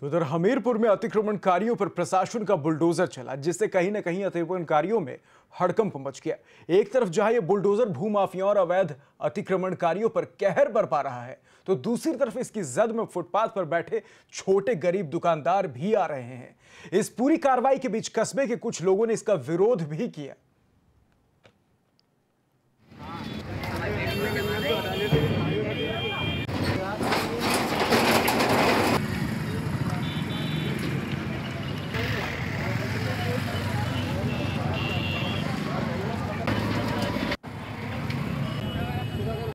तो उधर हमीरपुर में अतिक्रमणकारियों पर प्रशासन का बुलडोजर चला जिससे कहीं ना कहीं अतिक्रमणकारियों में हड़कंप मच गया एक तरफ जहां ये बुलडोजर भूमाफियाओं और अवैध अतिक्रमणकारियों पर कहर बरपा रहा है तो दूसरी तरफ इसकी जद में फुटपाथ पर बैठे छोटे गरीब दुकानदार भी आ रहे हैं इस पूरी कार्रवाई के बीच कस्बे के कुछ लोगों ने इसका विरोध भी किया